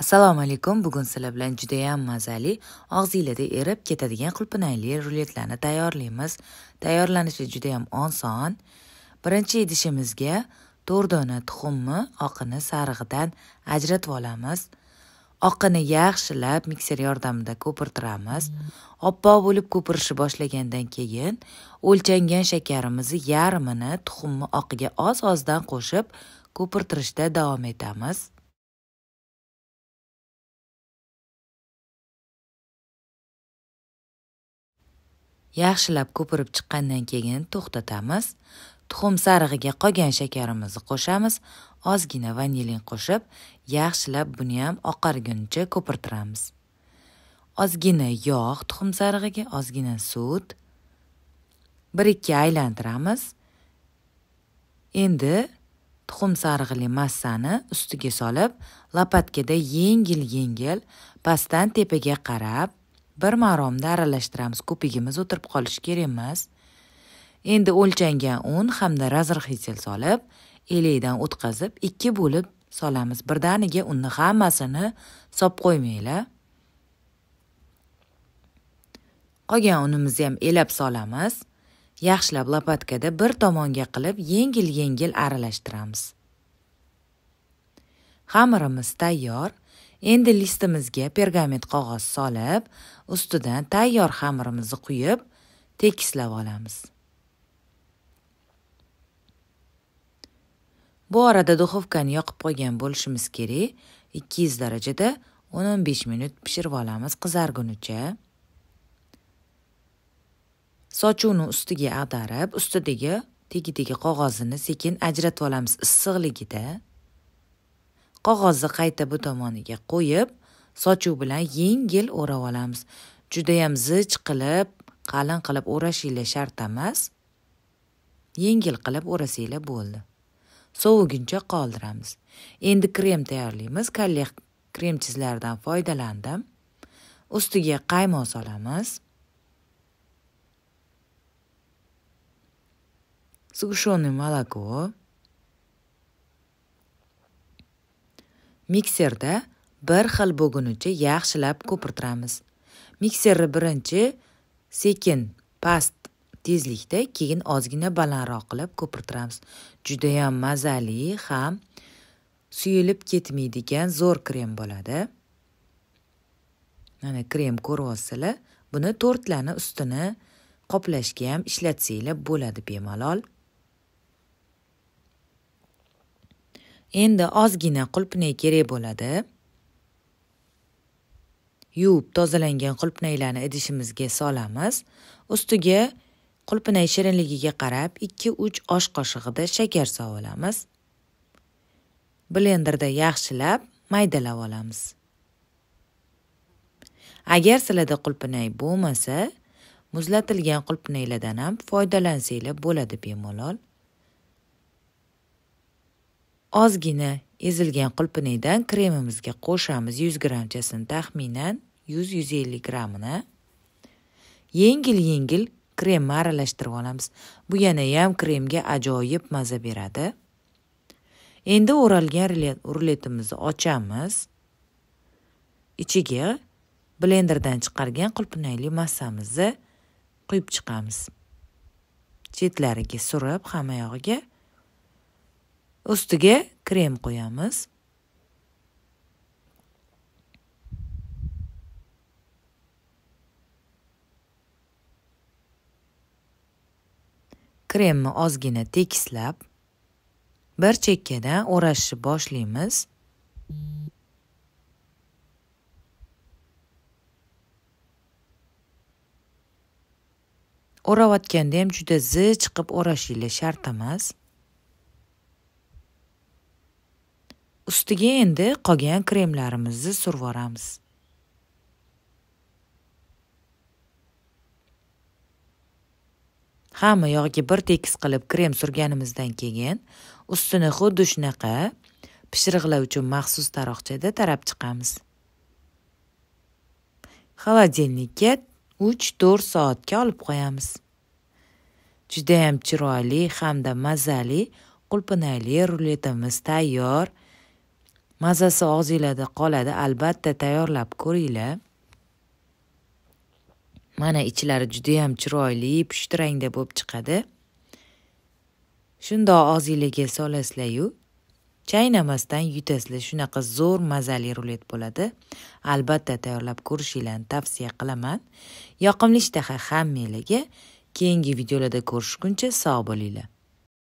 assalomu alaykum bugun sizlar bilan judayam mazali og'zinglarda erib ketadigan qulpinayli ruletlarni tayyorlaymiz tayyorlanishi judayam oson birinchi idishimizga to'rt dona tuxumni oqini sarig'idan ajratib olamiz oqini yaxshilab mikser yordamida ko'pirtiramiz oppoq bo'lib ko'pirishi boshlagandan keyin o'lchangan shakarimizni yarmini tuxumni oqiga oz ozdan qo'shib ko'pirtirishda davom etamiz yaxshilab ko'pirib chiqqandan keyin to'xtatamiz tuxum sarig'iga qolgan shakarimizni qo'shamiz ozgina vanilin qo'shib yaxshilab buni ham oqarguncha ko'pirtiramiz ozgina yog' tuxum sarig'iga ozgina sut bir ikki aylantiramiz endi tuxum sarig'ili massani ustiga solib lopatkada yengil yengil pastdan tepaga qarab bir maromda aralashtiramiz ko'pigimiz o'tirib qolishi kerak emas endi o'lchangan un hamda razrxitel solib elakdan o'tkazib ikki bo'lib solamiz birdaniga unni hammasini solib qo'ymanglar qolgan unimizni ham elab solamiz yaxshilab lopatkada bir tomonga qilib yengil yengil aralashtiramiz xamirimiz tayyor endi listimizga pergament qog'oz solib ustidan tayyor xamirimizni quyib tekislab olamiz bu orada duxovkani yoqib qo'ygan bo'lishimiz kerak 200 darajada o'n 15 minut pishirib olamiz qizargunicha sochuvni ustiga ag'darib ustidagi tagidagi qog'ozini sekin ajratib olamiz issiqligida qog'ozni qayta bu tomoniga qo'yib sochuv bilan yengil o'rab olamiz judayam zich qilib qalin qilib o'rashinglar shart emas yengil qilib o'rasanglar bo'ldi soviguncha qoldiramiz endi krem tayyorlaymiz kollex kremchizlaridan foydalandim ustiga qaymoq solamiz сгущенное молоко, mikserda bir xil bo'lgunicha yaxshilab ko'pirtiramiz mikserni birinchi sekin past tezlikda keyin ozgina balandroq qilib ko'pirtiramiz judayam mazali ham suyulib ketmaydigan zo'r krem bo'ladi mana krem ko'ryapsizlar buni tortlarni ustini qoplashga ham ishlatsanglar bo'ladi bemalol endi ozgina qulpnay kerak bo'ladi yuvib tozalangan qulpnaylarni idishimizga solamiz ustiga qulpnay shirinligiga qarab 2-3 osh qoshig'ida shakar solamiz blenderda yaxshilab maydalab olamiz agar sizlarda qulpnay bo'lmasa muzlatilgan qulpnaylardan ham foydalansanglar bo'ladi bemalol ozgina ezilgan qulpiniydan kremimizga qo'shamiz 100 grammchasini taxminan 100-150 grammini yengil yengil kremni aralashtirib olamiz bu yanayam kremga ajoyib maza beradi endi o'ralgan ruletimizni ochamiz ichiga blenderdan chiqargan qulpinayli massamizni quyib chiqamiz chetlariga surib hamma yog'iga ustiga krem qo'yamiz kremni ozgina tekislab bir chekkadan o'rashni boshlaymiz o'rayotganda ham juda zich chiqib o'rashinglar shart emas ustiga endi qolgan kremlarimizni survoramiz hamma yog'iga bir tekis qilib krem surganimizdan keyin ustini xuddi shunaqa pishirg'lovchi maxsus taroqchada tarab chiqamiz xolodilnikka 3-4 soatga olib qo'yamiz judayam chiroyli hamda mazali qulpinayli ruletimiz tayyor mazasi og'zinglarda qoladi albatta tayyorlab ko'ringlar mana ichlari judayam chiroyli pushti rangda bo'lib chiqadi shundoq og'zinglarga solasizlaryu chaynamasdan yutasizlar shunaqa zo'r mazali rulet bo'ladi albatta tayyorlab ko'rishinglarni tavsiya qilaman yoqimli ishtaha hammanglarga keyingi videolarda ko'rishguncha sog' bo'linglar